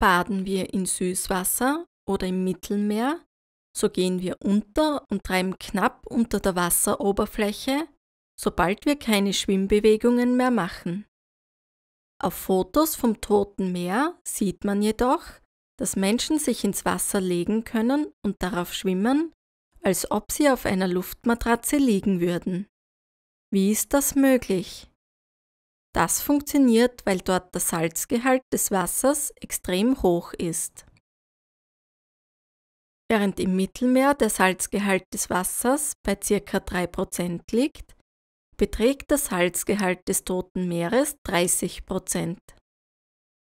Baden wir in Süßwasser oder im Mittelmeer, so gehen wir unter und treiben knapp unter der Wasseroberfläche, sobald wir keine Schwimmbewegungen mehr machen. Auf Fotos vom Toten Meer sieht man jedoch, dass Menschen sich ins Wasser legen können und darauf schwimmen, als ob sie auf einer Luftmatratze liegen würden. Wie ist das möglich? Das funktioniert, weil dort der Salzgehalt des Wassers extrem hoch ist. Während im Mittelmeer der Salzgehalt des Wassers bei ca. 3% liegt, beträgt der Salzgehalt des Toten Meeres 30%.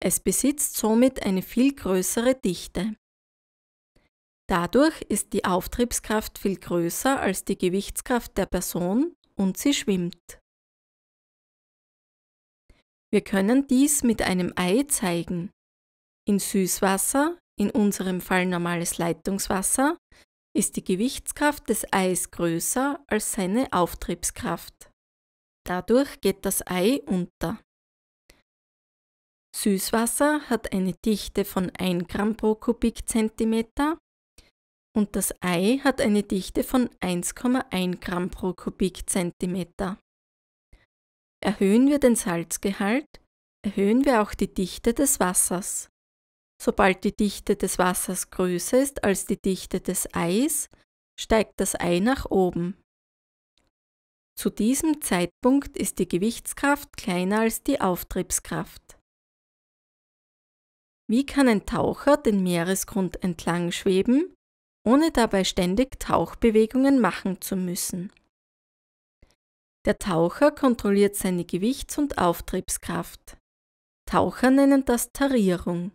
Es besitzt somit eine viel größere Dichte. Dadurch ist die Auftriebskraft viel größer als die Gewichtskraft der Person und sie schwimmt. Wir können dies mit einem Ei zeigen. In Süßwasser, in unserem Fall normales Leitungswasser, ist die Gewichtskraft des Eis größer als seine Auftriebskraft. Dadurch geht das Ei unter. Süßwasser hat eine Dichte von 1 Gramm pro Kubikzentimeter und das Ei hat eine Dichte von 1,1 Gramm pro Kubikzentimeter. Erhöhen wir den Salzgehalt, erhöhen wir auch die Dichte des Wassers. Sobald die Dichte des Wassers größer ist als die Dichte des Eis, steigt das Ei nach oben. Zu diesem Zeitpunkt ist die Gewichtskraft kleiner als die Auftriebskraft. Wie kann ein Taucher den Meeresgrund entlang schweben, ohne dabei ständig Tauchbewegungen machen zu müssen? Der Taucher kontrolliert seine Gewichts- und Auftriebskraft. Taucher nennen das Tarierung.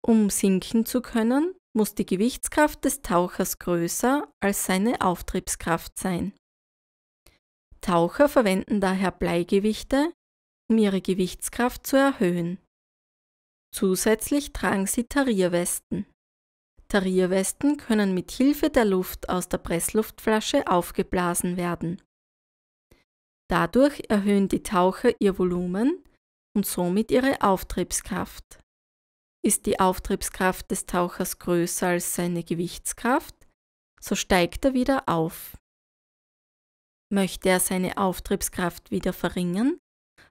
Um sinken zu können, muss die Gewichtskraft des Tauchers größer als seine Auftriebskraft sein. Taucher verwenden daher Bleigewichte, um ihre Gewichtskraft zu erhöhen. Zusätzlich tragen sie Tarierwesten. Tarierwesten können mit Hilfe der Luft aus der Pressluftflasche aufgeblasen werden. Dadurch erhöhen die Taucher ihr Volumen und somit ihre Auftriebskraft. Ist die Auftriebskraft des Tauchers größer als seine Gewichtskraft, so steigt er wieder auf. Möchte er seine Auftriebskraft wieder verringern,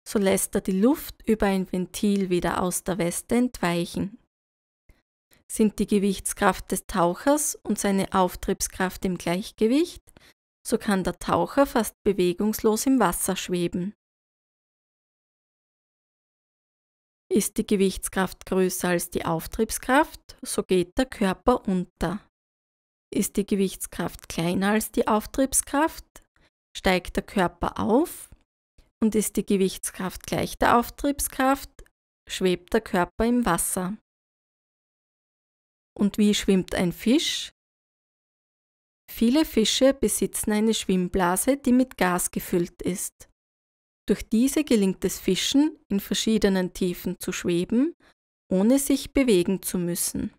so lässt er die Luft über ein Ventil wieder aus der Weste entweichen. Sind die Gewichtskraft des Tauchers und seine Auftriebskraft im Gleichgewicht, so kann der Taucher fast bewegungslos im Wasser schweben. Ist die Gewichtskraft größer als die Auftriebskraft, so geht der Körper unter. Ist die Gewichtskraft kleiner als die Auftriebskraft, steigt der Körper auf und ist die Gewichtskraft gleich der Auftriebskraft, schwebt der Körper im Wasser. Und wie schwimmt ein Fisch? Viele Fische besitzen eine Schwimmblase, die mit Gas gefüllt ist. Durch diese gelingt es Fischen, in verschiedenen Tiefen zu schweben, ohne sich bewegen zu müssen.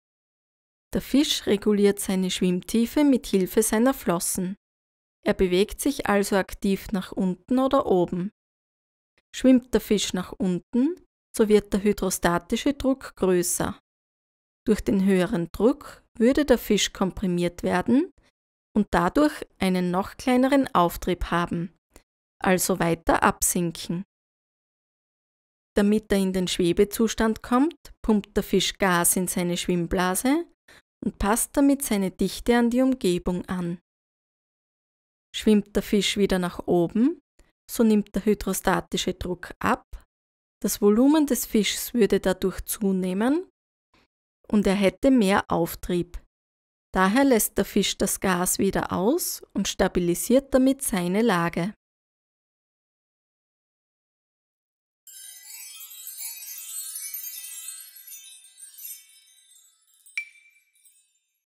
Der Fisch reguliert seine Schwimmtiefe mit Hilfe seiner Flossen. Er bewegt sich also aktiv nach unten oder oben. Schwimmt der Fisch nach unten, so wird der hydrostatische Druck größer. Durch den höheren Druck würde der Fisch komprimiert werden und dadurch einen noch kleineren Auftrieb haben, also weiter absinken. Damit er in den Schwebezustand kommt, pumpt der Fisch Gas in seine Schwimmblase und passt damit seine Dichte an die Umgebung an. Schwimmt der Fisch wieder nach oben, so nimmt der hydrostatische Druck ab, das Volumen des Fischs würde dadurch zunehmen und er hätte mehr Auftrieb. Daher lässt der Fisch das Gas wieder aus und stabilisiert damit seine Lage.